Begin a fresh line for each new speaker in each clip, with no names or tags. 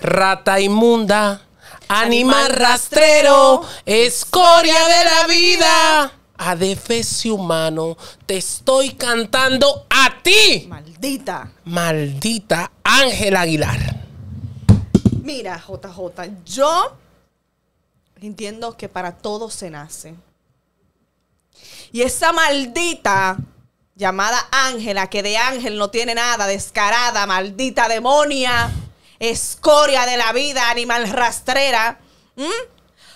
Rata inmunda, animal rastrero, escoria de la vida, a adefesio humano, te estoy cantando a ti. Maldita. Maldita Ángel Aguilar.
Mira, JJ, yo entiendo que para todo se nace. Y esa maldita llamada Ángela, que de ángel no tiene nada, descarada, maldita demonia, escoria de la vida, animal rastrera.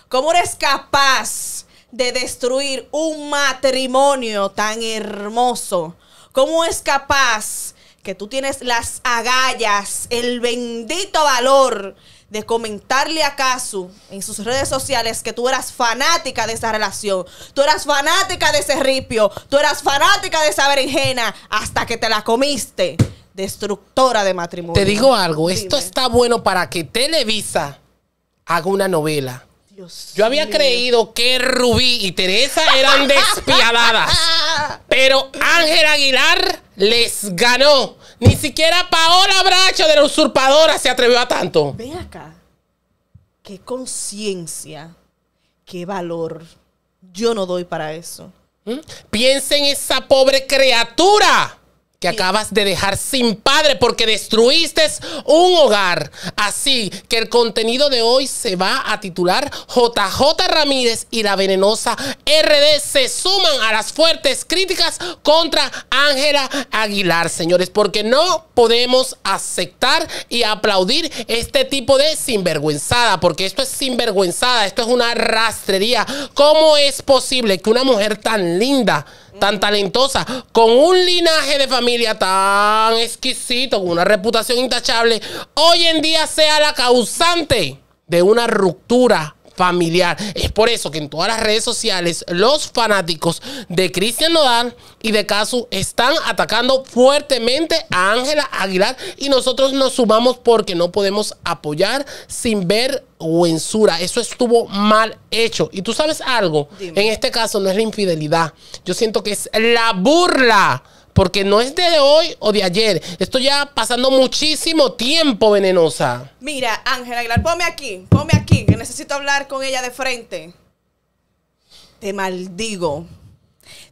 ¿Cómo eres capaz de destruir un matrimonio tan hermoso? ¿Cómo es capaz que tú tienes las agallas, el bendito valor de comentarle acaso en sus redes sociales que tú eras fanática de esa relación, tú eras fanática de ese ripio, tú eras fanática de esa berenjena hasta que te la
comiste. Destructora de matrimonio. Te digo algo, esto está bueno para que Televisa haga una novela. Dios Yo había creído que Rubí y Teresa eran despiadadas, pero Ángel Aguilar les ganó ni siquiera Paola Bracho de la usurpadora se atrevió a tanto. Ven acá.
Qué conciencia. Qué valor. Yo no
doy para eso. ¿Mm? Piensa en esa pobre criatura que acabas de dejar sin padre porque destruiste un hogar. Así que el contenido de hoy se va a titular JJ Ramírez y la venenosa RD se suman a las fuertes críticas contra Ángela Aguilar, señores, porque no podemos aceptar y aplaudir este tipo de sinvergüenzada, porque esto es sinvergüenzada, esto es una rastrería. ¿Cómo es posible que una mujer tan linda tan talentosa, con un linaje de familia tan exquisito, con una reputación intachable, hoy en día sea la causante de una ruptura familiar. Es por eso que en todas las redes sociales los fanáticos de Cristian Nodal y de Casu están atacando fuertemente a Ángela Aguilar y nosotros nos sumamos porque no podemos apoyar sin ver censura. Eso estuvo mal hecho. Y tú sabes algo, en este caso no es la infidelidad. Yo siento que es la burla porque no es de hoy o de ayer. Estoy ya pasando muchísimo tiempo, venenosa.
Mira, Ángela Aguilar, ponme aquí, ponme aquí, que necesito hablar con ella de frente. Te maldigo.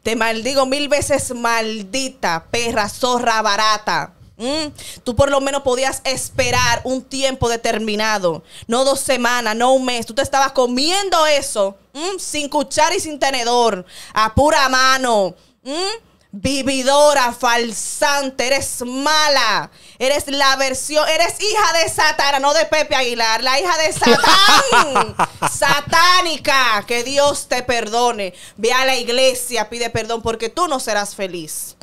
Te maldigo mil veces, maldita perra zorra barata. ¿Mm? tú por lo menos podías esperar un tiempo determinado, no dos semanas, no un mes. Tú te estabas comiendo eso ¿Mm? sin cuchar y sin tenedor, a pura mano. ¿Mm? vividora, falsante, eres mala, eres la versión, eres hija de Satana, no de Pepe Aguilar, la hija de Satán, satánica, que Dios te perdone, ve a la iglesia, pide perdón porque tú no serás feliz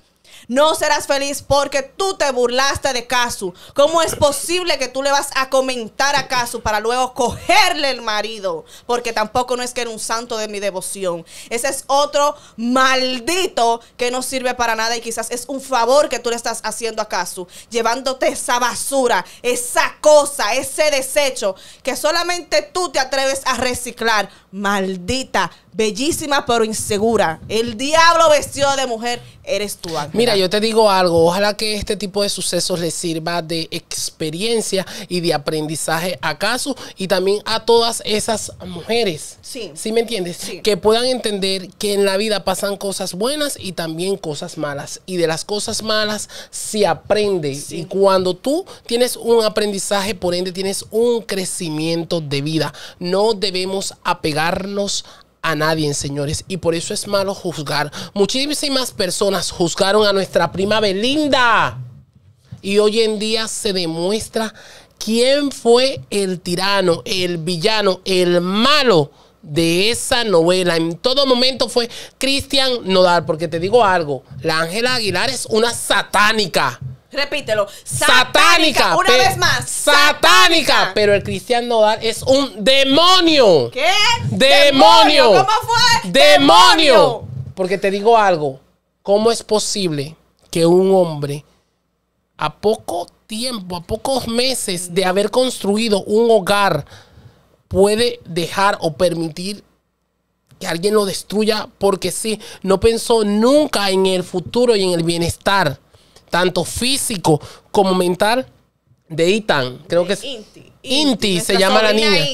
no serás feliz porque tú te burlaste de Casu. ¿Cómo es posible que tú le vas a comentar a Casu para luego cogerle el marido? Porque tampoco no es que era un santo de mi devoción. Ese es otro maldito que no sirve para nada y quizás es un favor que tú le estás haciendo a Casu, llevándote esa basura, esa cosa, ese desecho que solamente tú te atreves a reciclar maldita, bellísima pero insegura. El diablo vestido de mujer eres tú. Mira, yo
te digo algo, ojalá que este tipo de sucesos les sirva de experiencia y de aprendizaje a y también a todas esas mujeres. Sí. ¿Sí me entiendes? Que puedan entender que en la vida pasan cosas buenas y también cosas malas y de las cosas malas se aprende y cuando tú tienes un aprendizaje, por ende tienes un crecimiento de vida. No debemos apegar a nadie, señores. Y por eso es malo juzgar. Muchísimas personas juzgaron a nuestra prima Belinda. Y hoy en día se demuestra quién fue el tirano, el villano, el malo de esa novela. En todo momento fue Cristian Nodal. Porque te digo algo, la Ángela Aguilar es una satánica.
Repítelo. Satánica. Una vez más.
Satánica. Pero el cristiano Nodal es un demonio.
¿Qué? Demonio. demonio. ¿Cómo fue? demonio.
Porque te digo algo. ¿Cómo es posible que un hombre a poco tiempo, a pocos meses de haber construido un hogar, puede dejar o permitir que alguien lo destruya porque sí, no pensó nunca en el futuro y en el bienestar tanto físico como mental de Itan. Creo que es. Inti. Inti, se llama la niña.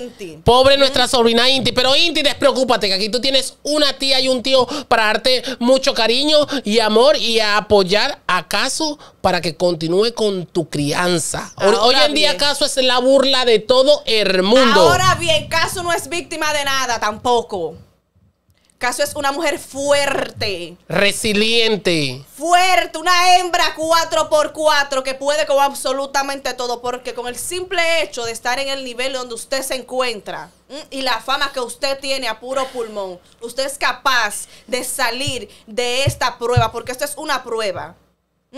Pobre nuestra sobrina Inti. Pero Inti, despreocúpate, que aquí tú tienes una tía y un tío para darte mucho cariño y amor y a apoyar a Caso para que continúe con tu crianza. Hoy en día Caso es la burla de todo el mundo. Ahora
bien, Caso no es víctima de nada tampoco. Caso es una mujer fuerte.
Resiliente.
Fuerte, una hembra 4x4 que puede con absolutamente todo, porque con el simple hecho de estar en el nivel donde usted se encuentra mm, y la fama que usted tiene a puro pulmón, usted es capaz de salir de esta prueba, porque esto es una prueba. Mm,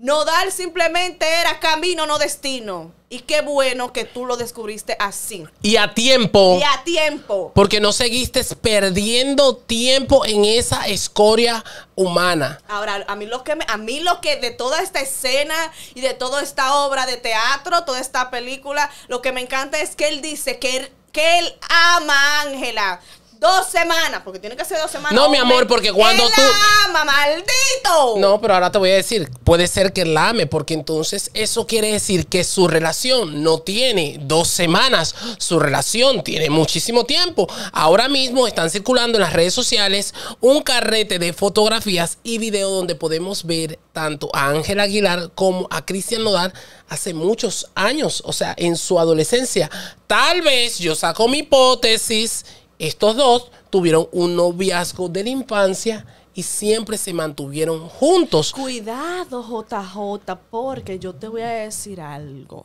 Nodal simplemente era camino, no destino. Y qué bueno que tú lo descubriste así.
Y a tiempo. Y
a tiempo.
Porque no seguiste perdiendo tiempo en esa escoria humana.
Ahora, a mí lo que a mí lo que de toda esta escena y de toda esta obra de teatro, toda esta película, lo que me encanta es que él dice que que él ama a Ángela dos semanas, porque tiene que ser dos semanas. No, mi amor, porque cuando tú. La
ama, maldito! No, pero ahora te voy a decir, puede ser que la ame, porque entonces eso quiere decir que su relación no tiene dos semanas, su relación tiene muchísimo tiempo. Ahora mismo están circulando en las redes sociales un carrete de fotografías y video donde podemos ver tanto a Ángel Aguilar como a Cristian Nodar hace muchos años, o sea, en su adolescencia. Tal vez yo saco mi hipótesis estos dos tuvieron un noviazgo de la infancia y siempre se mantuvieron juntos. Cuidado, JJ, porque yo te voy a decir algo.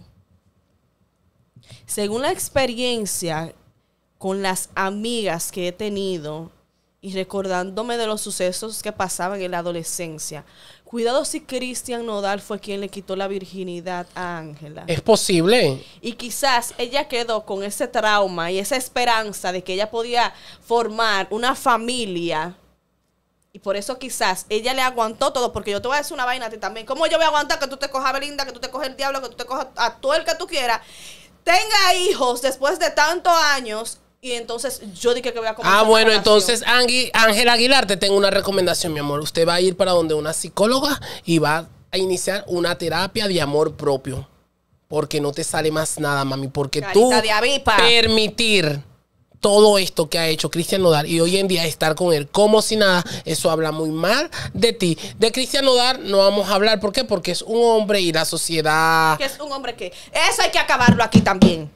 Según la
experiencia con las amigas que he tenido y recordándome de los sucesos que pasaban en la adolescencia. Cuidado si Cristian Nodal fue quien le quitó la virginidad a Ángela. Es
posible.
Y quizás ella quedó con ese trauma y esa esperanza de que ella podía formar una familia. Y por eso quizás ella le aguantó todo, porque yo te voy a decir una vaina a ti también. ¿Cómo yo voy a aguantar que tú te cojas a Belinda, que tú te cojas el diablo, que tú te cojas a todo el que tú quieras? Tenga hijos después de tantos años y entonces yo dije que voy a comer. Ah, bueno, entonces
Ángel Aguilar, te tengo una recomendación, mi amor. Usted va a ir para donde una psicóloga y va a iniciar una terapia de amor propio. Porque no te sale más nada, mami. Porque tú permitir todo esto que ha hecho Cristian Nodar y hoy en día estar con él como si nada, eso habla muy mal de ti. De Cristian Nodar no vamos a hablar. ¿Por qué? Porque es un hombre y la sociedad.
es un hombre que.
Eso hay que acabarlo aquí también.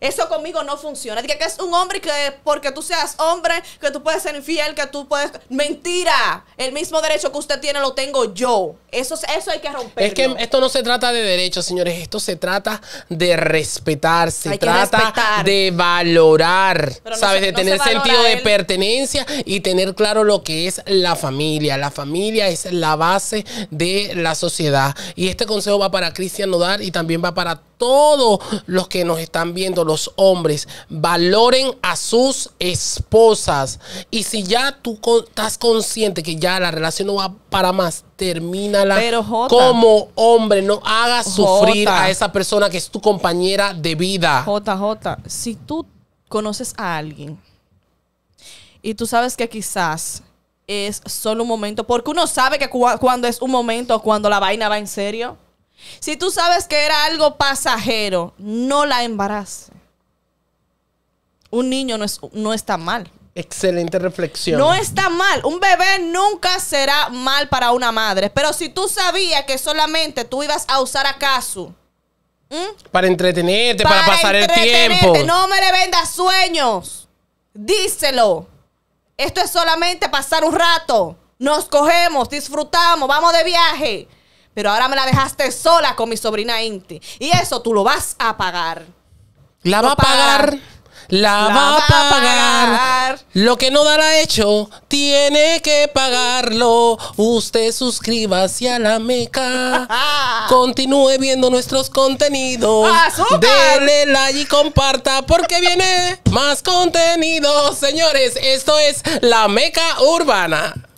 Eso conmigo no funciona. Es que es un hombre que porque tú seas hombre, que tú puedes ser infiel, que tú puedes... Mentira. El mismo derecho que usted tiene lo tengo yo. Eso, eso hay que romper.
Es que esto no se trata de derechos, señores. Esto se trata de respetar. Se trata de valorar. ¿Sabes? de tener sentido de pertenencia y tener claro lo que es la familia. La familia es la base de la sociedad. Y este consejo va para Cristian Nodar y también va para todos los que nos están viendo, los hombres, valoren a sus esposas. Y si ya tú estás consciente que ya la relación no va para más, termínala Pero, como hombre. No hagas sufrir a esa persona que es tu compañera de vida. JJ, si tú conoces a alguien y tú sabes que quizás
es solo un momento, porque uno sabe que cuando es un momento, cuando la vaina va en serio si tú sabes que era algo pasajero, no la embaraces. Un niño no, está mal.
Excelente reflexión. No
está mal. Un bebé nunca será mal para una madre. Pero si tú sabías que solamente tú ibas a usar acaso.
Para entretenerte, para, pasar el tiempo. No
me le vendas sueños. Díselo. Esto es solamente pasar un rato. Nos cogemos, disfrutamos, vamos de viaje pero ahora me la dejaste sola con mi sobrina Inti. Y eso tú lo vas a pagar.
La va a pagar. La, va, a pagar. Lo que no dará hecho, tiene que pagarlo. Usted suscríbase a la meca. Continúe viendo nuestros contenidos. Dale like y comparta porque viene más contenido. Señores, esto es la meca urbana.